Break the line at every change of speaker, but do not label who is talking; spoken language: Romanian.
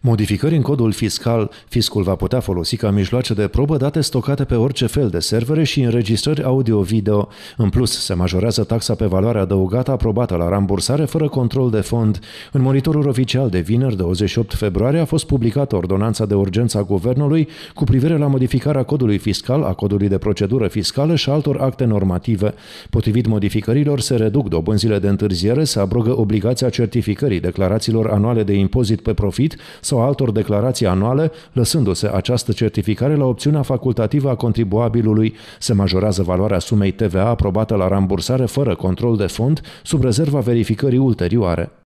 Modificări în codul fiscal, fiscul va putea folosi ca mijloace de probă date stocate pe orice fel de servere și înregistrări audio-video. În plus, se majorează taxa pe valoare adăugată aprobată la rambursare fără control de fond. În monitorul oficial de vineri, 28 februarie, a fost publicată ordonanța de urgență a Guvernului cu privire la modificarea codului fiscal, a codului de procedură fiscală și altor acte normative. Potrivit modificărilor, se reduc dobânzile de întârziere, se abrogă obligația certificării declarațiilor anuale de impozit pe profit, sau altor declarații anuale, lăsându-se această certificare la opțiunea facultativă a contribuabilului. Se majorează valoarea sumei TVA aprobată la rambursare fără control de fond, sub rezerva verificării ulterioare.